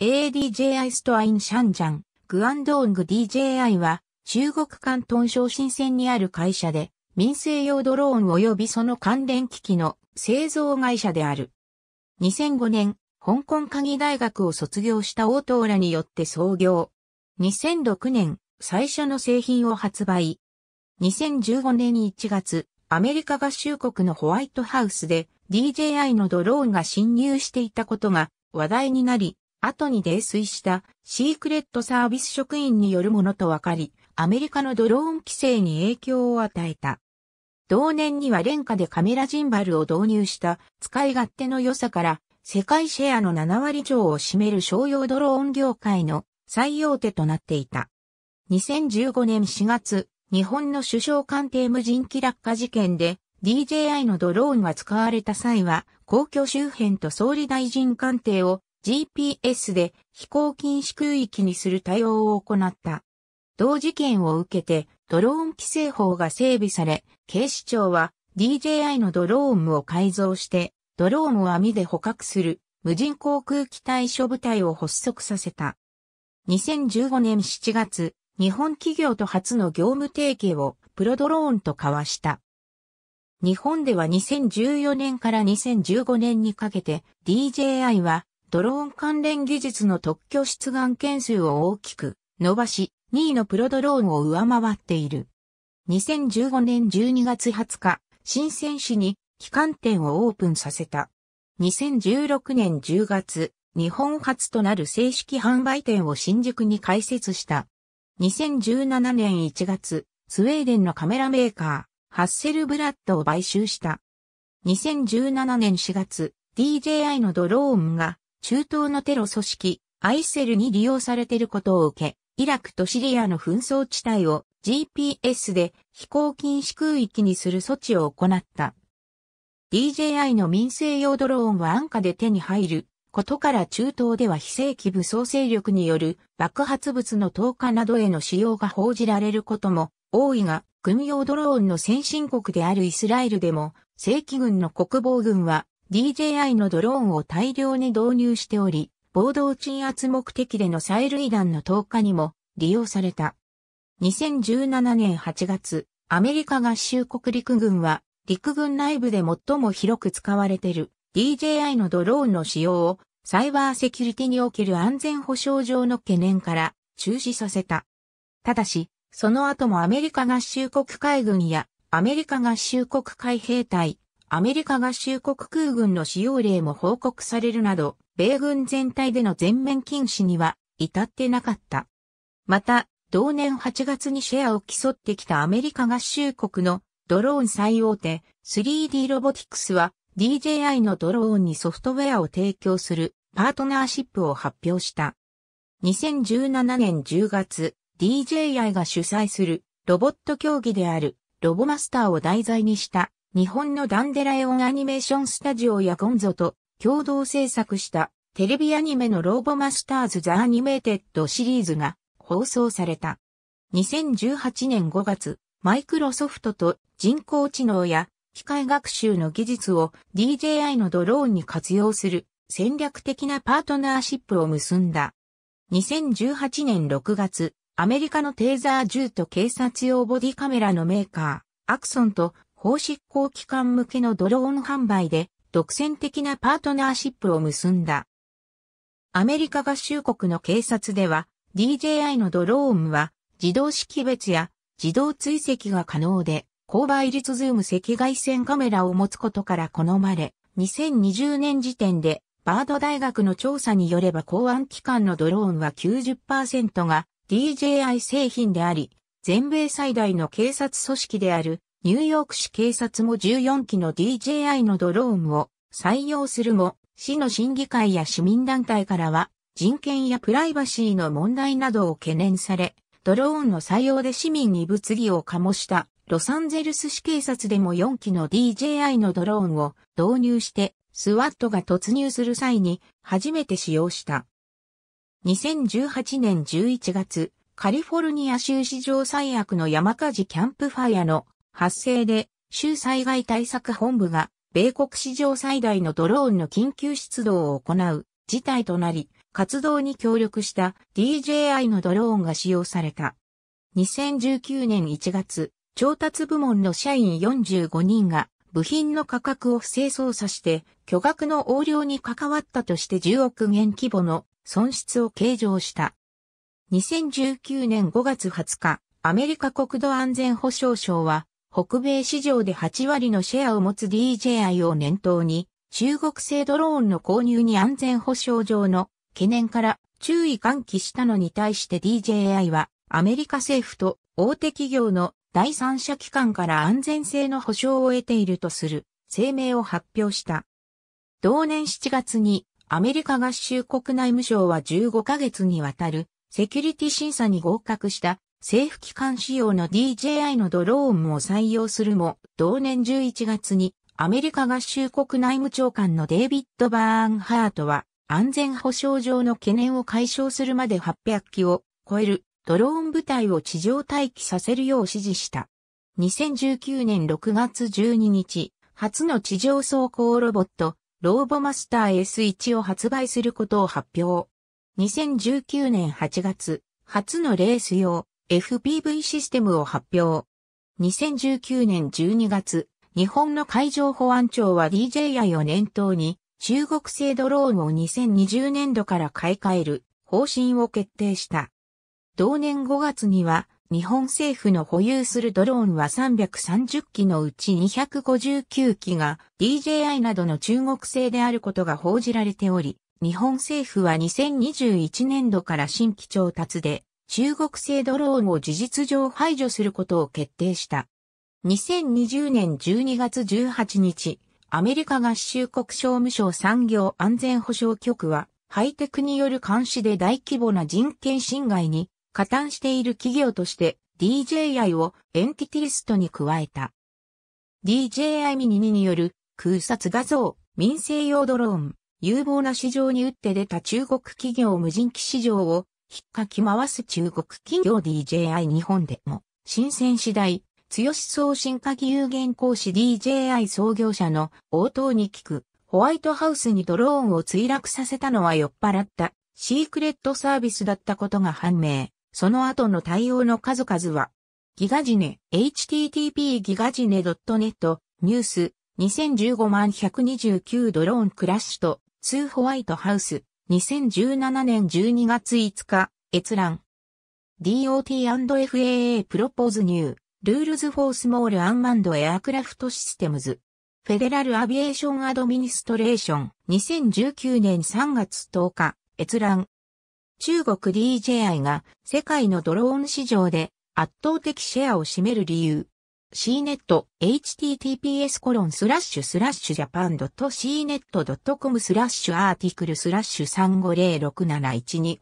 ADJI ストアインシャンジャン、グアンドーング DJI は中国関東省深センにある会社で民生用ドローン及びその関連機器の製造会社である。2005年、香港鍵大学を卒業したオートーラによって創業。2006年、最初の製品を発売。2015年1月、アメリカ合衆国のホワイトハウスで DJI のドローンが侵入していたことが話題になり、後に泥酔したシークレットサービス職員によるものと分かり、アメリカのドローン規制に影響を与えた。同年には廉価でカメラジンバルを導入した使い勝手の良さから世界シェアの7割以上を占める商用ドローン業界の最大手となっていた。2015年4月、日本の首相官邸無人機落下事件で DJI のドローンが使われた際は、公共周辺と総理大臣官邸を GPS で飛行禁止空域にする対応を行った。同事件を受けてドローン規制法が整備され、警視庁は DJI のドローンを改造して、ドローンを網で捕獲する無人航空機対処部隊を発足させた。2015年7月、日本企業と初の業務提携をプロドローンと交わした。日本では2014年から2015年にかけて DJI はドローン関連技術の特許出願件数を大きく伸ばし、2位のプロドローンを上回っている。2015年12月20日、新鮮市に機関店をオープンさせた。2016年10月、日本初となる正式販売店を新宿に開設した。2017年1月、スウェーデンのカメラメーカー、ハッセルブラッドを買収した。2017年4月、DJI のドローンが中東のテロ組織、アイセルに利用されていることを受け、イラクとシリアの紛争地帯を GPS で飛行禁止空域にする措置を行った。DJI の民生用ドローンは安価で手に入ることから中東では非正規武装勢力による爆発物の投下などへの使用が報じられることも多いが、軍用ドローンの先進国であるイスラエルでも正規軍の国防軍は DJI のドローンを大量に導入しており、暴動鎮圧目的での催涙弾の投下にも利用された。2017年8月、アメリカ合衆国陸軍は、陸軍内部で最も広く使われている DJI のドローンの使用をサイバーセキュリティにおける安全保障上の懸念から中止させた。ただし、その後もアメリカ合衆国海軍やアメリカ合衆国海兵隊、アメリカ合衆国空軍の使用例も報告されるなど、米軍全体での全面禁止には至ってなかった。また、同年8月にシェアを競ってきたアメリカ合衆国のドローン最大手 3D ロボティクスは DJI のドローンにソフトウェアを提供するパートナーシップを発表した。2017年10月、DJI が主催するロボット競技であるロボマスターを題材にした日本のダンデラエオンアニメーションスタジオやゴンゾと共同制作したテレビアニメのローボマスターズ・ザ・アニメーテッドシリーズが放送された。2018年5月、マイクロソフトと人工知能や機械学習の技術を DJI のドローンに活用する戦略的なパートナーシップを結んだ。2018年6月、アメリカのテーザー銃と警察用ボディカメラのメーカー、アクソンと法執行機関向けのドローン販売で独占的なパートナーシップを結んだ。アメリカ合衆国の警察では DJI のドローンは自動識別や自動追跡が可能で高倍率ズーム赤外線カメラを持つことから好まれ2020年時点でバード大学の調査によれば公安機関のドローンは90%が DJI 製品であり、全米最大の警察組織であるニューヨーク市警察も14機の DJI のドローンを採用するも、市の審議会や市民団体からは、人権やプライバシーの問題などを懸念され、ドローンの採用で市民に物議を醸したロサンゼルス市警察でも4機の DJI のドローンを導入して、スワットが突入する際に初めて使用した。2018年11月、カリフォルニア州史上最悪の山火事キャンプファイアの発生で、州災害対策本部が、米国史上最大のドローンの緊急出動を行う事態となり、活動に協力した DJI のドローンが使用された。2019年1月、調達部門の社員45人が部品の価格を不正操作して巨額の横領に関わったとして10億元規模の損失を計上した。2019年5月20日、アメリカ国土安全保障省は北米市場で8割のシェアを持つ DJI を念頭に、中国製ドローンの購入に安全保障上の懸念から注意喚起したのに対して DJI はアメリカ政府と大手企業の第三者機関から安全性の保障を得ているとする声明を発表した。同年7月にアメリカ合衆国内務省は15ヶ月にわたるセキュリティ審査に合格した政府機関仕様の DJI のドローンも採用するも、同年11月にアメリカ合衆国内務長官のデイビッド・バーンハートは、安全保障上の懸念を解消するまで800機を超えるドローン部隊を地上待機させるよう指示した。2019年6月12日、初の地上走行ロボット、ローボマスター S1 を発売することを発表。2019年8月、初のレース用、FPV システムを発表。2019年12月、日本の海上保安庁は DJI を念頭に、中国製ドローンを2020年度から買い替える方針を決定した。同年5月には、日本政府の保有するドローンは330機のうち259機が DJI などの中国製であることが報じられており、日本政府は2021年度から新規調達で中国製ドローンを事実上排除することを決定した。2020年12月18日、アメリカ合衆国商務省産業安全保障局は、ハイテクによる監視で大規模な人権侵害に加担している企業として DJI をエンティティリストに加えた。DJI ミニ2による空撮画像、民生用ドローン、有望な市場に打って出た中国企業無人機市場を引っかき回す中国企業 DJI 日本でも、新鮮次第、強し送信化義有限講師 DJI 創業者の応答に聞く、ホワイトハウスにドローンを墜落させたのは酔っ払ったシークレットサービスだったことが判明。その後の対応の数々は、ギガジネ、http ギガジネ .net、ニュース、2015万129ドローンクラッシュと、2ホワイトハウス、2017年12月5日、閲覧。DOT&FAA プロポーズニュー、ルールズフォースモールアンマンドエアクラフトシステムズ。フェデラルアビエーションアドミニストレーション、2019年3月10日、閲覧。中国 DJI が世界のドローン市場で圧倒的シェアを占める理由。cnet.https コロンスラッシュスラッシュジャパンドット cnet.com スラッシュアーティクルスラッシュ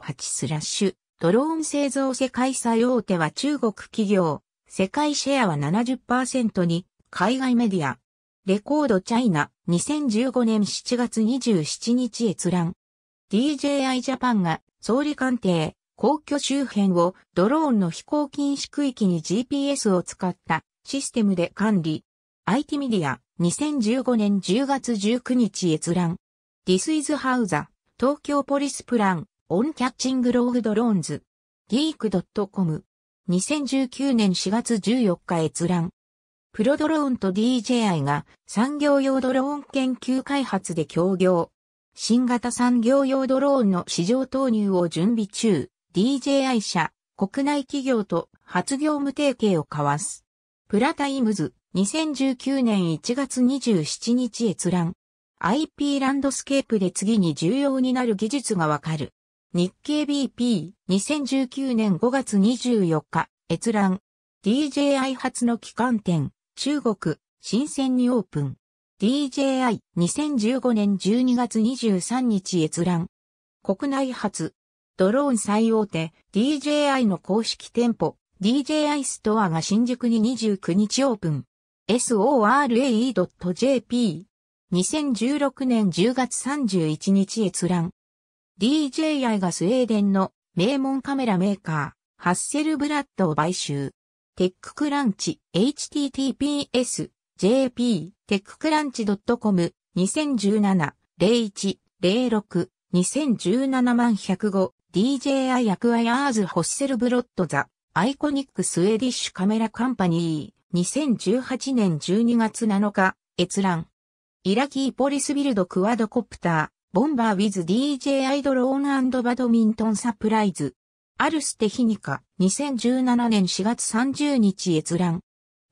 35067128スラッシュドローン製造世界最大手は中国企業世界シェアは70%に海外メディアレコードチャイナ2015年7月27日閲覧 DJI ジャパンが総理官邸皇居周辺をドローンの飛行禁止区域に GPS を使ったシステムで管理。IT メディア、2015年10月19日閲覧。This is how the 東京ポリスプラン on catching グ o g ーン drones geek.com 2019年4月14日閲覧。プロドローンと DJI が産業用ドローン研究開発で協業。新型産業用ドローンの市場投入を準備中、DJI 社、国内企業と発業務提携を交わす。プラタイムズ、2019年1月27日閲覧。IP ランドスケープで次に重要になる技術がわかる。日経 BP、2019年5月24日、閲覧。DJI 初の機関店、中国、新鮮にオープン。DJI、2015年12月23日閲覧。国内初、ドローン最大手、DJI の公式店舗、DJI ストアが新宿に29日オープン。sorae.jp。2016年10月31日閲覧。DJI がスウェーデンの名門カメラメーカー、ハッセルブラッドを買収。テッククランチ、https、jp、テッククランチ .com、2017、01、06、2017万105、DJI アクアヤーズホッセルブロッドザ。アイコニックスウェディッシュカメラカンパニー、2018年12月7日、閲覧。イラキーポリスビルドクワドコプター、ボンバーウィズ DJI ドローンバドミントンサプライズ。アルステヒニカ、2017年4月30日閲覧。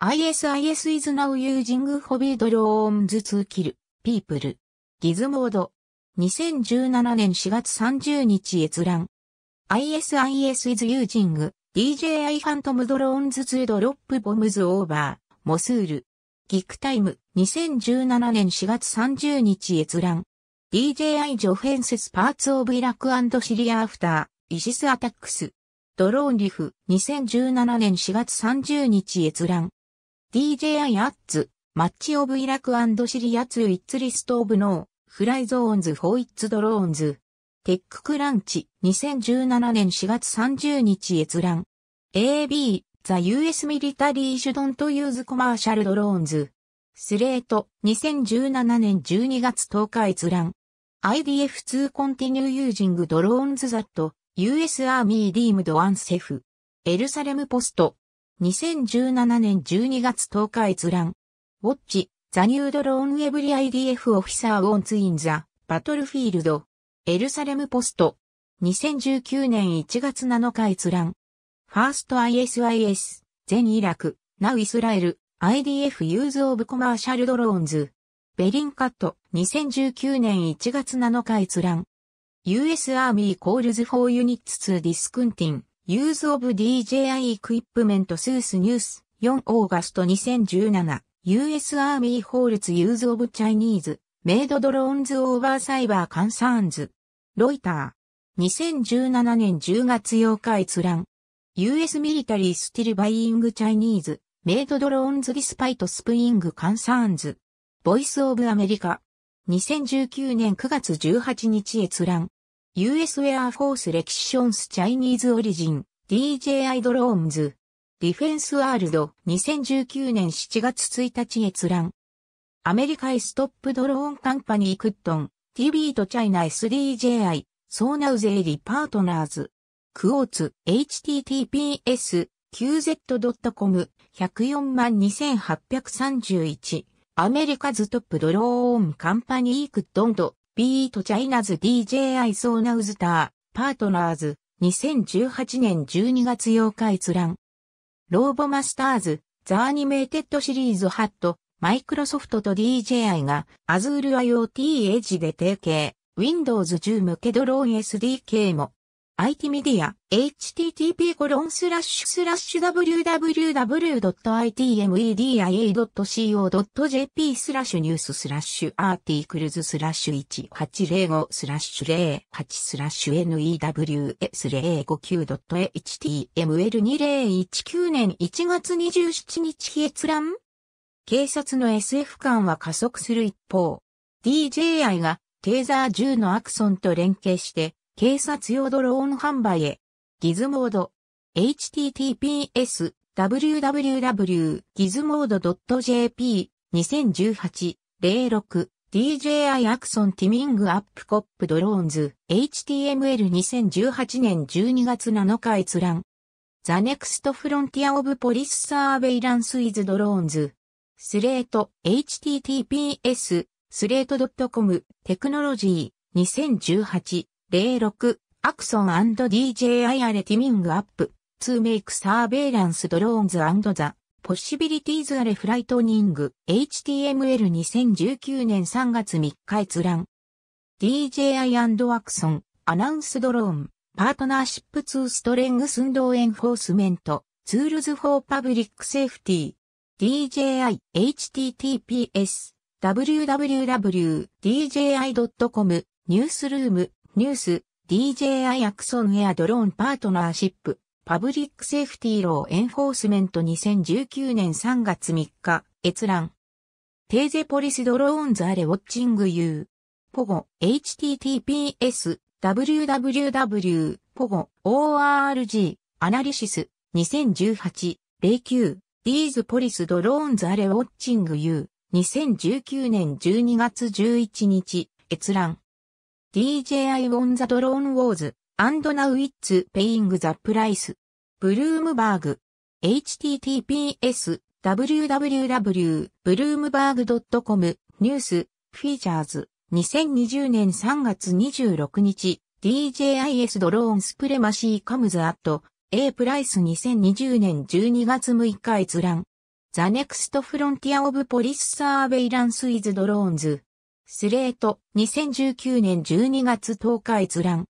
ISIS is now using hobby drones to kill people. ギズモード。2017年4月30日閲覧。ISIS is using DJI ファントムドローンズ2ドロップボムズオーバー、モスール。ギクタイム、2017年4月30日閲覧。DJI ジョフェンセスパーツオブイラクシリアアフター、イシスアタックス。ドローンリフ、2017年4月30日閲覧。DJI アッツ、マッチオブイラクシリア2イッツリストオブノー、フライゾーンズホイッツドローンズ。テッククランチ、2017年4月30日閲覧。AB、The US Military Shouldn't Use Commercial Drones。スレート、2017年12月10日閲覧。IDF2 Continue Using Drones That US Army Deemed Unsafe。エルサレムポスト。2017年12月10日閲覧。ウォッチ、The New Drone Every IDF Officer Wants in the Battlefield。エルサレムポスト。2019年1月7日閲覧。ファースト ISIS、全イラク、ナウイスラエル、IDF ユーズオブコマーシャルドローンズ。ベリンカット、2019年1月7日閲覧。US Army Calls for Units to Discontin, Use of DJI Equipment Source News 4 August 2017 US Army Holds Use of Chinese メイドドローンズオーバーサイバーカンサーンズ。ロイター。2017年10月8日閲覧。US Military Still Buying Chinese Made Drones Despite Spring Concerns Voice of America 2019年9月18日閲覧 US Air Force Lections Chinese Origin DJI Drones Defense World 2019年7月1日閲覧アメリカイストップドローンカンパニークットン、TV とチャイナ SDJI、ソーナウゼイリパートナーズ、クオーツ、https、qz.com、1042831、アメリカズトップドローンカンパニークットンと、ビートチャイナズ DJI ソーナウズター、パートナーズ、2018年12月8日閲覧。ローボマスターズ、ザアニメーテッドシリーズハット、マイクロソフトと DJI が Azure IoT Edge で提携、Windows 10向けドローン SDK も IT メディア http コロンスラッシュスラッシュ www.itmedia.co.jp スラッシュニューススラッシュアーティクルズスラッシュ1805スラッシュ08スラッシュ news059.html2019 年1月27日閲覧警察の SF 感は加速する一方、DJI がテーザー10のアクソンと連携して、警察用ドローン販売へ、ギズモード、https w w w g i z m o d e j p 2018-06 DJI アクソンティミングアップコップドローンズ HTML2018 年12月7日閲覧 The Next Frontier of Police Surveillance with Drones スレート https スレート .com テクノロジー2018-06アクソン &DJI アレティミングアップ to make surveillance drones and the possibilities are frightening HTML 2019年3月3日閲覧 DJI and Axon announced drone partnership to strengthen enforcement tools for public safety DJI-HTTPS www.dji.com ニュースルームニュース DJI アクソンエアドローンパートナーシップパブリックセーフティーローエンフォースメント2019年3月3日閲覧テーゼポリスドローンズアレウォッチングユーポゴ https www ポゴ org アナリシス2018 09リーズポリスドローンズアレウォッチング U、2019年12月11日、閲覧。DJI on the Drone Wars, and now it's paying the price. ブルームバーグ。https www.bloomberg.com ニュースフィーチャーズ2020年3月26日 DJIS ドローンスプレマシーカムズアット A プライス2020年12月6日閲覧。ザネ o ストフロンティアオブポリスサーベイランスイズドローン s スレート2019年12月10日閲覧。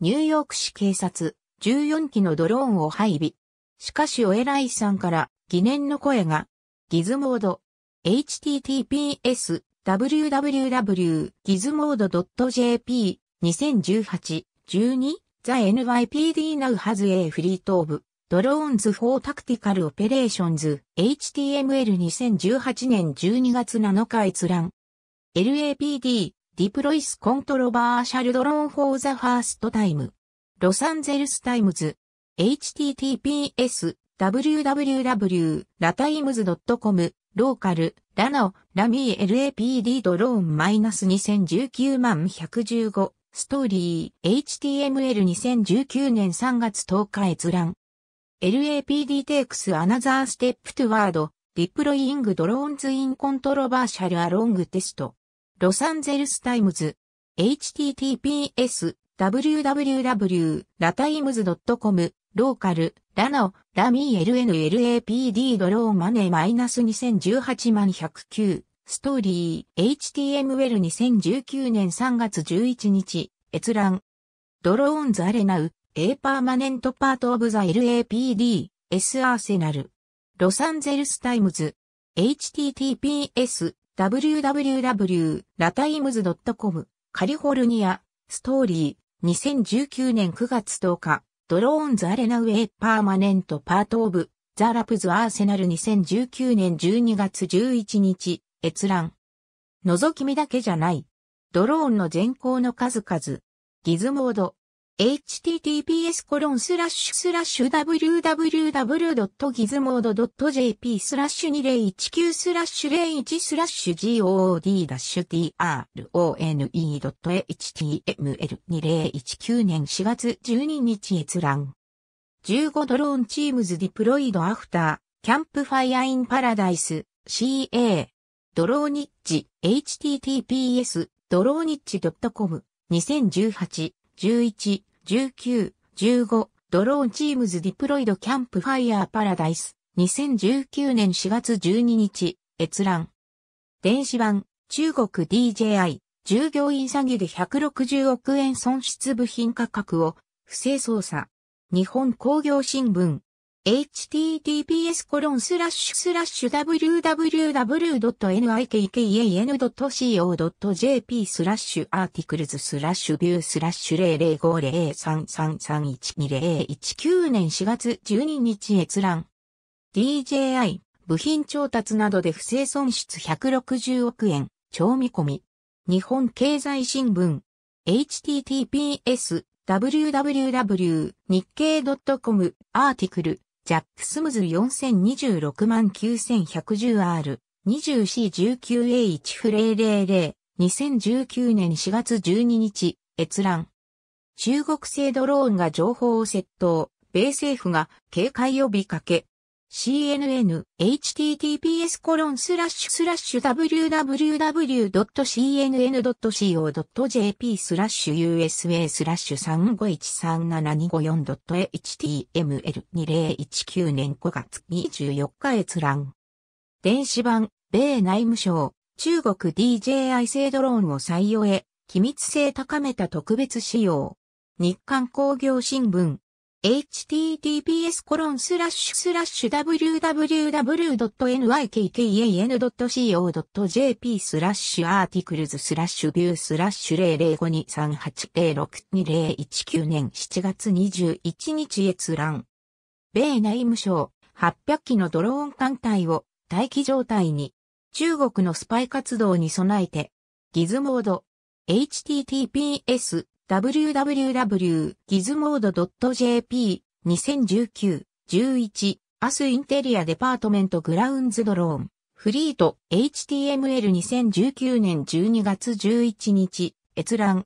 ニューヨーク市警察14機のドローンを配備。しかしお偉いさんから疑念の声が。ギズモード。https w w w g i z m o d e j p 2018 12? The NYPD now has a fleet of Drones for Tactical Operations HTML 2018年12月7日閲覧 LAPD Deploys Controversial Drone for the First Time ロサンゼルスタイムズ https www.latimes.com ローカルラノラミー LAPD ドローン -2019 万115ストーリー、HTML2019 年3月10日閲覧。LAPD takes another step toward deploying drones in controversial along test. ロサンゼルスタイムズ。https www.latimes.com ローカル、ラノ、ラミー LNLAPD ドローマネー -2018 万109。ストーリー、HTML2019 年3月11日、閲覧。ドローンズアレナウ、A パーマネントパートオブザ LAPD、S s e セナル。ロサンゼルスタイムズ。https, www.latimes.com、カリフォルニア、ストーリー、2019年9月10日、ドローンズアレナウェイパーマネントパートオブ、ザ・ラプズ・アーセナル2019年12月11日、閲覧。覗き見だけじゃない。ドローンの全行の数々。ギズモード。https コロンスラッシュスラッシュ www.gizmodo.jp スラッシュ2019スラッシュ01スラッシュ god-trone.html2019 年4月12日閲覧15ドローンチームズディプロイドアフターキャンプファイアインパラダイス CA ドローニッチ、https、ドローニッチ .com、2018、11、19、15、ドローンチームズディプロイドキャンプファイヤーパラダイス、2019年4月12日、閲覧。電子版、中国 DJI、従業員詐欺で160億円損失部品価格を、不正操作。日本工業新聞、https コロンスラッシュスラッシュ www.nikkan.co.jp スラッシュアーティクルズスラッシュビュースラッシュ0 0 5 0 3 3 3 1 2 0 1年4月12日閲覧 DJI 部品調達などで不正損失160億円超見込み日本経済新聞 https w w w 日経 c o m アーティクルジャックスムズ 40269110R、24C19A1000、2019年4月12日、閲覧。中国製ドローンが情報を窃盗、米政府が警戒呼びかけ。CNN、https コロンスラッシュスラッシュ www.cnn.co.jp スラッシュ USA スラッシュ 35137254.html2019 年5月24日閲覧。電子版、米内務省、中国 DJI 製ドローンを採用へ、機密性高めた特別仕様。日刊工業新聞。https://www.nykkan.co.jp スラッシュアーティクルズスラッシュビュースラッシュ00523806201 9年7月21日閲覧。米内務省800機のドローン艦隊を待機状態に中国のスパイ活動に備えてギズモード https w w w g i z m o d e j p 2 0 1 9 1 1アスインテリアデパートメントグラウンズドローンフリート HTML2019 年12月11日閲覧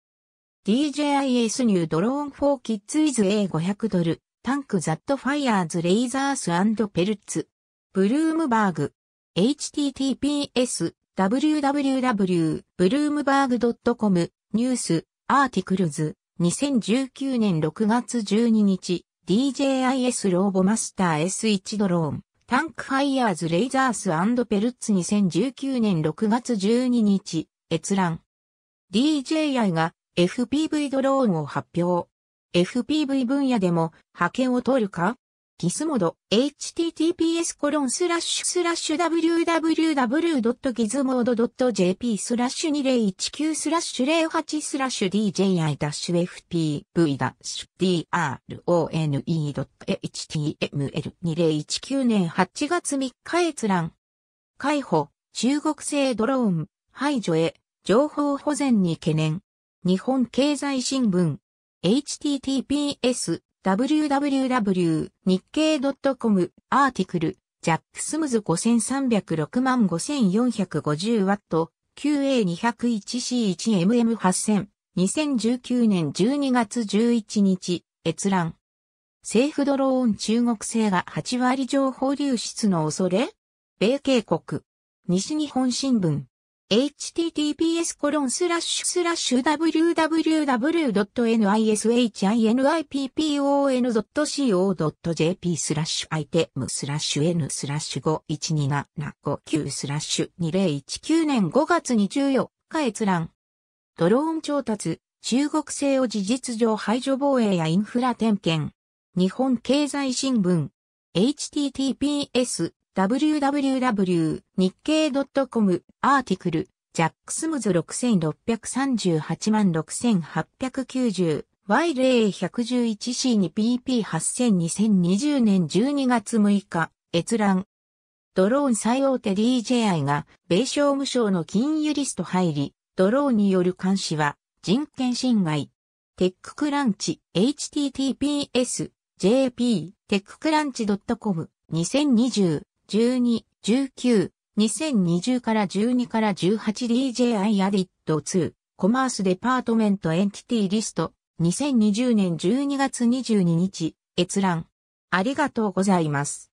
DJIS ニュードローン4 o r Kids i A500 ドルタンクザットファイヤーズレイザースペルツブルームバーグ https www.bloomberg.com ニュースアーティクルズ、2019年6月12日、DJIS ローボマスター S1 ドローン、タンクファイヤーズレイザースペルッツ2019年6月12日、閲覧。DJI が FPV ドローンを発表。FPV 分野でも派遣を取るかギスモド https コロンスラッシュスラッシュ www.gizmodo.jp スラッシュ2019スラッシュ08スラッシュ dji-fpv-drone.html2019 年8月3日閲覧。解放、中国製ドローン、排除へ、情報保全に懸念。日本経済新聞。https www 日経 .com アーティクルジャックスムズ5306万 5450W QA201C1MM8000 2019年12月11日閲覧政府ドローン中国製が8割情報流出の恐れ米警告西日本新聞 https コロンスラッシュスラッシュ www.nishinipon.co.jp スラッシュアイテムスラッシュ n スラッシュ512759スラッシュ2019年5月24日閲覧。ドローン調達、中国製を事実上排除防衛やインフラ点検。日本経済新聞。https www 日経 .com アーティクルジャックスムズ6638万6890 y ー1 1 1 c 2 p p 8 0 0 0年12月6日閲覧ドローン最大手 DJI が米商務省の金融リスト入りドローンによる監視は人権侵害テッククランチ https jp テッククランチ .com 2020 12、19、2020から12から 18DJI アディット2、コマースデパートメントエンティティリスト、2020年12月22日、閲覧。ありがとうございます。